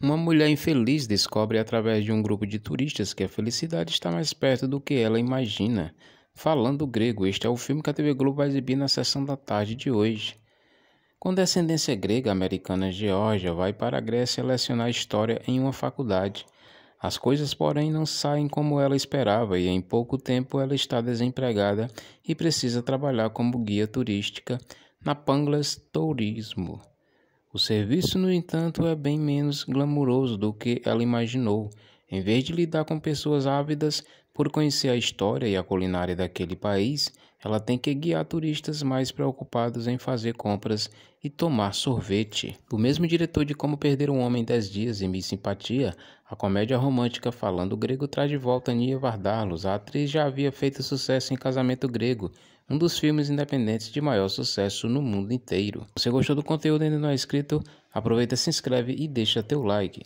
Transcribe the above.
Uma mulher infeliz descobre através de um grupo de turistas que a felicidade está mais perto do que ela imagina. Falando grego, este é o filme que a TV Globo vai exibir na sessão da tarde de hoje. Com descendência grega, americana Geórgia vai para a Grécia lecionar história em uma faculdade. As coisas, porém, não saem como ela esperava e em pouco tempo ela está desempregada e precisa trabalhar como guia turística na Panglas Tourismo. O serviço, no entanto, é bem menos glamuroso do que ela imaginou. Em vez de lidar com pessoas ávidas por conhecer a história e a culinária daquele país, ela tem que guiar turistas mais preocupados em fazer compras e tomar sorvete. O mesmo diretor de Como Perder um Homem em 10 Dias e Miss Simpatia, a comédia romântica Falando Grego traz de volta Nia Vardalos. A atriz já havia feito sucesso em Casamento Grego, um dos filmes independentes de maior sucesso no mundo inteiro. Se você gostou do conteúdo e ainda não é inscrito, aproveita, se inscreve e deixa teu like.